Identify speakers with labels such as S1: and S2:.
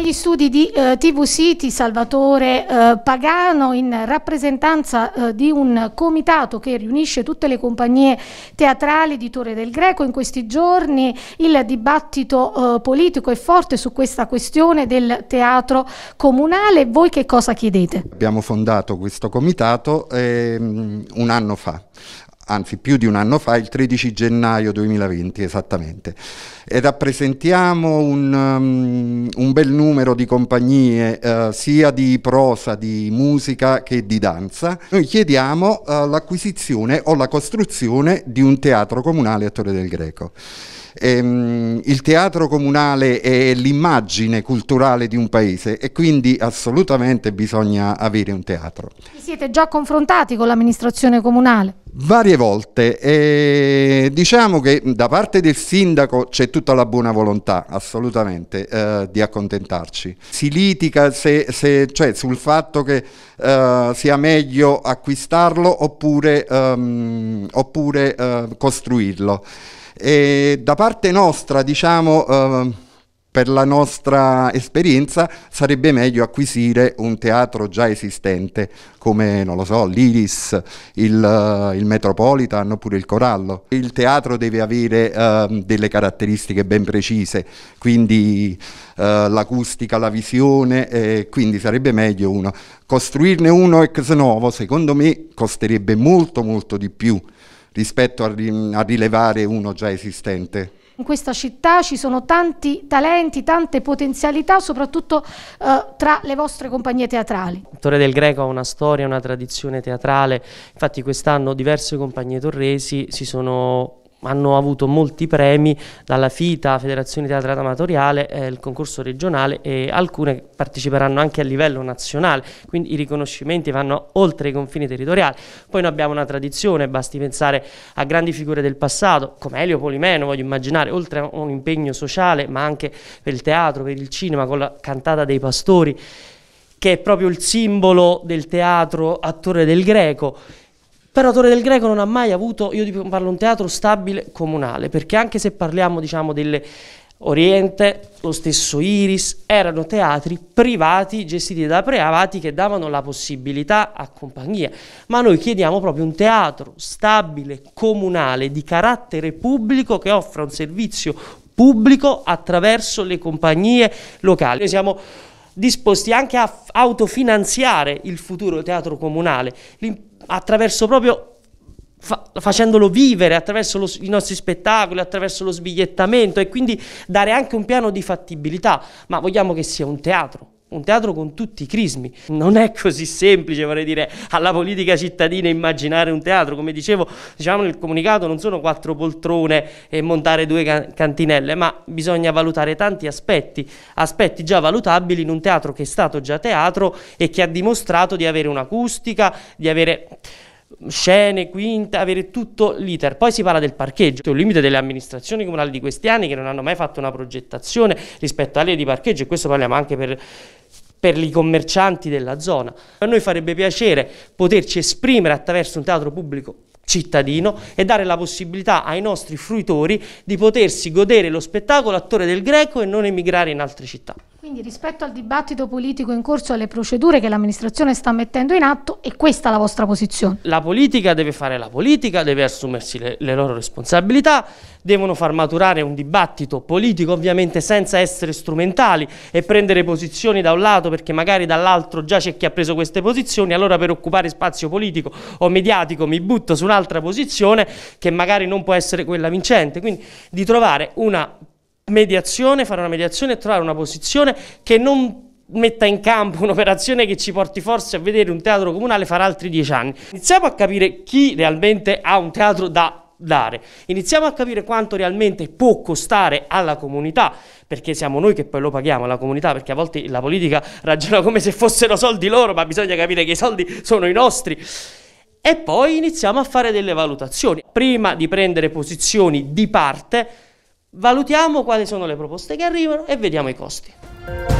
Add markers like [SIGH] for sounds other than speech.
S1: negli studi di eh, TVC di Salvatore eh, Pagano in rappresentanza eh, di un comitato che riunisce tutte le compagnie teatrali di Torre del Greco. In questi giorni il dibattito eh, politico è forte su questa questione del teatro comunale. Voi che cosa chiedete?
S2: Abbiamo fondato questo comitato ehm, un anno fa anzi più di un anno fa, il 13 gennaio 2020 esattamente, e rappresentiamo un, um, un bel numero di compagnie uh, sia di prosa, di musica che di danza. Noi chiediamo uh, l'acquisizione o la costruzione di un teatro comunale a Torre del Greco. Ehm, il teatro comunale è l'immagine culturale di un paese e quindi assolutamente bisogna avere un teatro.
S1: Vi siete già confrontati con l'amministrazione comunale?
S2: varie volte. E diciamo che da parte del sindaco c'è tutta la buona volontà, assolutamente, eh, di accontentarci. Si litiga se, se, cioè, sul fatto che eh, sia meglio acquistarlo oppure, ehm, oppure eh, costruirlo. E da parte nostra, diciamo ehm, per la nostra esperienza sarebbe meglio acquisire un teatro già esistente come, non lo so, l'Iris, il, eh, il Metropolitan oppure il Corallo. Il teatro deve avere eh, delle caratteristiche ben precise, quindi eh, l'acustica, la visione, eh, quindi sarebbe meglio uno. Costruirne uno ex novo secondo me costerebbe molto molto di più rispetto a, a rilevare uno già esistente
S1: in questa città ci sono tanti talenti, tante potenzialità, soprattutto eh, tra le vostre compagnie teatrali.
S2: Torre del Greco ha una
S3: storia, una tradizione teatrale, infatti quest'anno diverse compagnie torresi si sono hanno avuto molti premi dalla FITA, Federazione Teatrale Amatoriale, eh, il concorso regionale e alcune parteciperanno anche a livello nazionale, quindi i riconoscimenti vanno oltre i confini territoriali. Poi noi abbiamo una tradizione, basti pensare a grandi figure del passato, come Elio Polimeno, voglio immaginare, oltre a un impegno sociale, ma anche per il teatro, per il cinema, con la cantata dei pastori, che è proprio il simbolo del teatro attore del greco però Torre del Greco non ha mai avuto, io parlo un teatro stabile comunale, perché anche se parliamo diciamo delle Oriente, lo stesso Iris, erano teatri privati gestiti da privati che davano la possibilità a compagnie. Ma noi chiediamo proprio un teatro stabile, comunale, di carattere pubblico che offra un servizio pubblico attraverso le compagnie locali. Noi siamo disposti anche a autofinanziare il futuro teatro comunale attraverso proprio fa- facendolo vivere, attraverso lo, i nostri spettacoli, attraverso lo sbigliettamento e quindi dare anche un piano di fattibilità, ma vogliamo che sia un teatro, un teatro con tutti i crismi. Non è così semplice, vorrei dire, alla politica cittadina immaginare un teatro. Come dicevo, diciamo nel comunicato non sono quattro poltrone e montare due can cantinelle, ma bisogna valutare tanti aspetti, aspetti già valutabili in un teatro che è stato già teatro e che ha dimostrato di avere un'acustica, di avere scene, quinta, avere tutto l'iter. Poi si parla del parcheggio, il limite delle amministrazioni comunali di questi anni che non hanno mai fatto una progettazione rispetto alle di parcheggio e questo parliamo anche per per i commercianti della zona. A noi farebbe piacere poterci esprimere attraverso un teatro pubblico cittadino e dare la possibilità ai nostri fruitori di potersi godere lo spettacolo attore del greco e non emigrare in altre città.
S1: Quindi rispetto al dibattito politico in corso e alle procedure che l'amministrazione sta mettendo in atto, è questa la vostra posizione?
S3: La politica deve fare la politica, deve assumersi le, le loro responsabilità, devono far maturare un dibattito politico ovviamente senza essere strumentali e prendere posizioni da un lato perché magari dall'altro già c'è chi ha preso queste posizioni, allora per occupare spazio politico o mediatico mi butto su un'altra posizione che magari non può essere quella vincente. Quindi di trovare una mediazione, fare una mediazione e trovare una posizione che non metta in campo [LAUGHS] un'operazione che ci porti forse a vedere un teatro comunale fra altri dieci anni. Iniziamo a capire chi realmente ha un teatro da dare. Iniziamo a capire quanto realmente può costare alla comunità, perché siamo noi che poi lo paghiamo alla comunità, perché a volte la politica ragiona come se fossero soldi loro, ma bisogna capire che i soldi sono i nostri. E poi iniziamo a fare delle valutazioni. Prima di prendere posizioni di parte, Valutiamo quali sono le proposte che arrivano e vediamo i costi.